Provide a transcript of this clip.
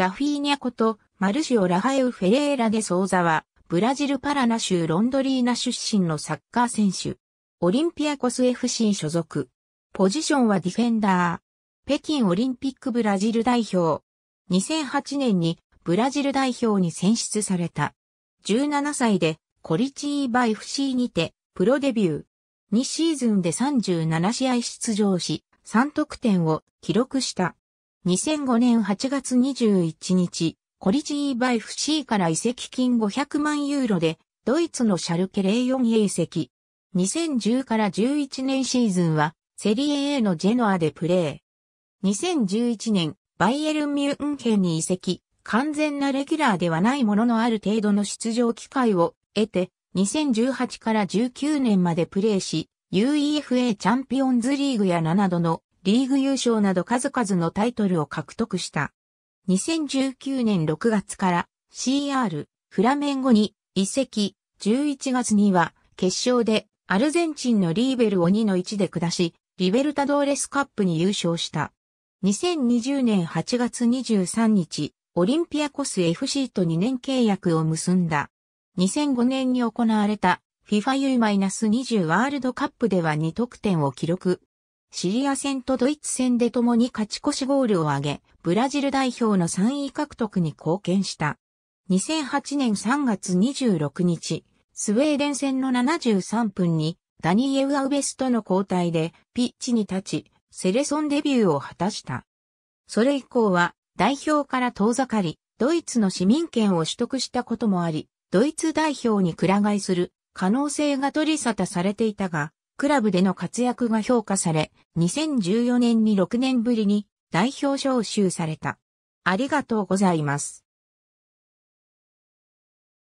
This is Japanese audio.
ラフィーニャこと、マルシオ・ラハエウ・フェレーラ・デ・ソーザは、ブラジルパラナ州ロンドリーナ出身のサッカー選手。オリンピアコス FC 所属。ポジションはディフェンダー。北京オリンピックブラジル代表。2008年にブラジル代表に選出された。17歳でコリチーバ FC にてプロデビュー。2シーズンで37試合出場し、3得点を記録した。2005年8月21日、コリジーバイフ C から移籍金500万ユーロで、ドイツのシャルケ04へ移籍。2010から11年シーズンは、セリエ A のジェノアでプレー。2011年、バイエルン・ミュンヘンに移籍、完全なレギュラーではないもののある程度の出場機会を得て、2018から19年までプレーし、UEFA チャンピオンズリーグや7度のリーグ優勝など数々のタイトルを獲得した。2019年6月から CR フラメンゴに移籍、11月には決勝でアルゼンチンのリーベルを2の1で下し、リベルタドーレスカップに優勝した。2020年8月23日、オリンピアコス FC と2年契約を結んだ。2005年に行われた FIFA U-20 ワールドカップでは2得点を記録。シリア戦とドイツ戦で共に勝ち越しゴールを挙げ、ブラジル代表の3位獲得に貢献した。2008年3月26日、スウェーデン戦の73分に、ダニエウ・アウベスとの交代で、ピッチに立ち、セレソンデビューを果たした。それ以降は、代表から遠ざかり、ドイツの市民権を取得したこともあり、ドイツ代表に倶替えする可能性が取り沙汰されていたが、クラブでの活躍が評価され、2014年に6年ぶりに代表招集された。ありがとうございます。